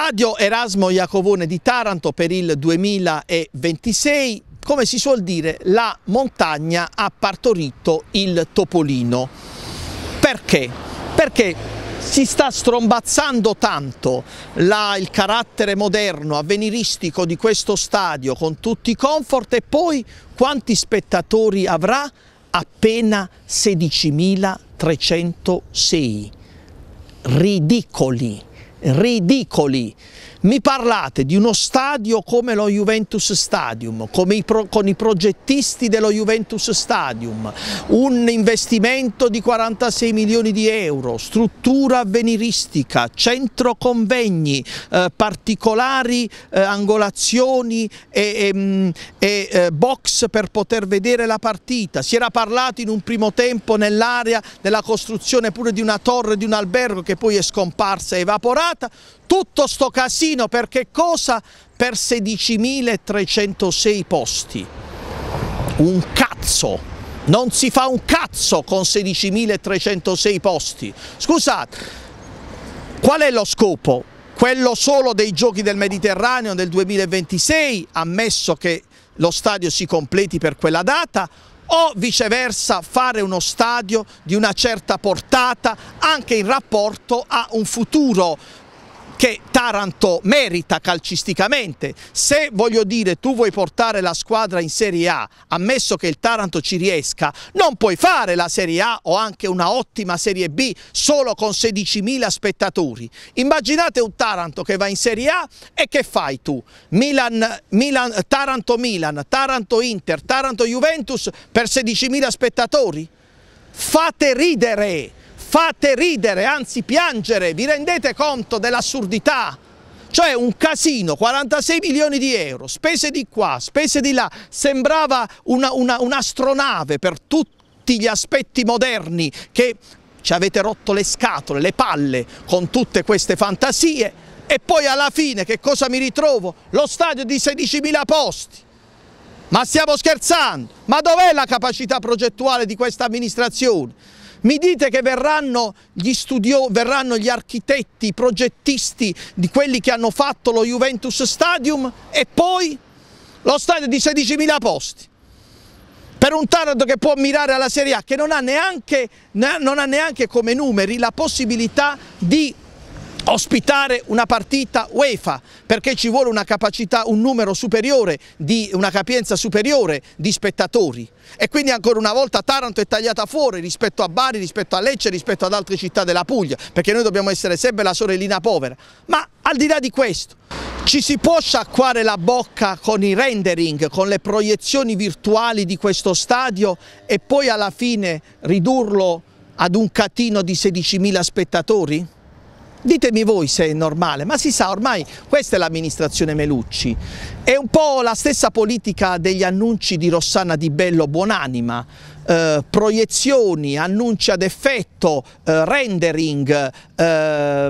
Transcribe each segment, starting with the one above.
Stadio Erasmo Iacovone di Taranto per il 2026, come si suol dire, la montagna ha partorito il topolino. Perché? Perché si sta strombazzando tanto la, il carattere moderno, avveniristico di questo stadio con tutti i comfort e poi quanti spettatori avrà? Appena 16.306. Ridicoli ridicoli. Mi parlate di uno stadio come lo Juventus Stadium, come i pro, con i progettisti dello Juventus Stadium, un investimento di 46 milioni di euro, struttura avveniristica, centro convegni, eh, particolari eh, angolazioni e, e, mm, e eh, box per poter vedere la partita. Si era parlato in un primo tempo nell'area della costruzione pure di una torre, di un albergo che poi è scomparsa e evaporata Macerata, tutto sto casino per che cosa? Per 16.306 posti. Un cazzo! Non si fa un cazzo con 16.306 posti. Scusate, qual è lo scopo? Quello solo dei giochi del Mediterraneo del 2026, ammesso che lo stadio si completi per quella data, o viceversa fare uno stadio di una certa portata anche in rapporto a un futuro che Taranto merita calcisticamente. Se voglio dire tu vuoi portare la squadra in Serie A, ammesso che il Taranto ci riesca, non puoi fare la Serie A o anche una ottima Serie B solo con 16.000 spettatori. Immaginate un Taranto che va in Serie A e che fai tu? Milan, Milan, Taranto-Milan, Taranto-Inter, Taranto-Juventus per 16.000 spettatori? Fate ridere! fate ridere, anzi piangere, vi rendete conto dell'assurdità? Cioè un casino, 46 milioni di euro, spese di qua, spese di là, sembrava un'astronave un per tutti gli aspetti moderni che ci avete rotto le scatole, le palle con tutte queste fantasie e poi alla fine che cosa mi ritrovo? Lo stadio di 16.000 posti. Ma stiamo scherzando? Ma dov'è la capacità progettuale di questa amministrazione? Mi dite che verranno gli, studio, verranno gli architetti, i progettisti di quelli che hanno fatto lo Juventus Stadium e poi lo stadio di 16.000 posti per un Taranto che può mirare alla Serie A, che non ha neanche, non ha neanche come numeri la possibilità di ospitare una partita UEFA perché ci vuole una capacità, un numero superiore, di, una capienza superiore di spettatori e quindi ancora una volta Taranto è tagliata fuori rispetto a Bari, rispetto a Lecce, rispetto ad altre città della Puglia perché noi dobbiamo essere sempre la sorellina povera ma al di là di questo ci si può sciacquare la bocca con i rendering, con le proiezioni virtuali di questo stadio e poi alla fine ridurlo ad un catino di 16.000 spettatori? Ditemi voi se è normale, ma si sa ormai questa è l'amministrazione Melucci. È un po' la stessa politica degli annunci di Rossana Di Bello Buonanima, eh, proiezioni, annunci ad effetto, eh, rendering, eh,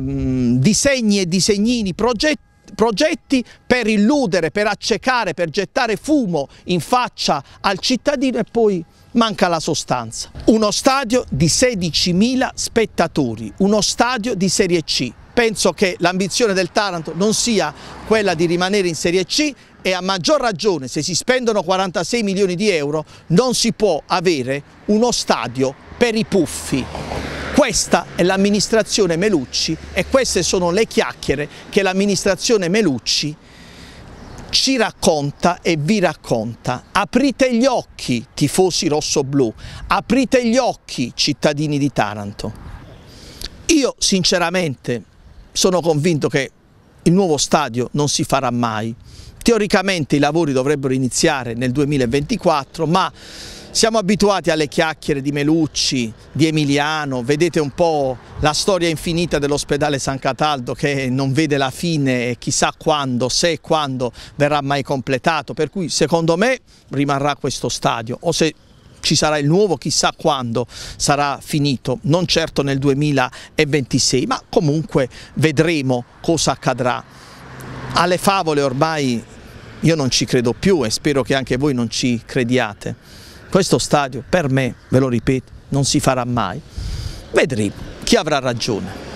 disegni e disegnini, progetti progetti per illudere, per accecare, per gettare fumo in faccia al cittadino e poi manca la sostanza. Uno stadio di 16.000 spettatori, uno stadio di Serie C. Penso che l'ambizione del Taranto non sia quella di rimanere in Serie C e a maggior ragione se si spendono 46 milioni di euro non si può avere uno stadio per i puffi. Questa è l'amministrazione Melucci e queste sono le chiacchiere che l'amministrazione Melucci ci racconta e vi racconta. Aprite gli occhi, tifosi rosso-blu, aprite gli occhi, cittadini di Taranto. Io sinceramente sono convinto che il nuovo stadio non si farà mai. Teoricamente i lavori dovrebbero iniziare nel 2024, ma siamo abituati alle chiacchiere di Melucci, di Emiliano, vedete un po' la storia infinita dell'ospedale San Cataldo che non vede la fine e chissà quando, se e quando verrà mai completato, per cui secondo me rimarrà questo stadio o se ci sarà il nuovo chissà quando sarà finito, non certo nel 2026, ma comunque vedremo cosa accadrà. Alle favole ormai io non ci credo più e spero che anche voi non ci crediate. Questo stadio per me, ve lo ripeto, non si farà mai. Vedremo chi avrà ragione.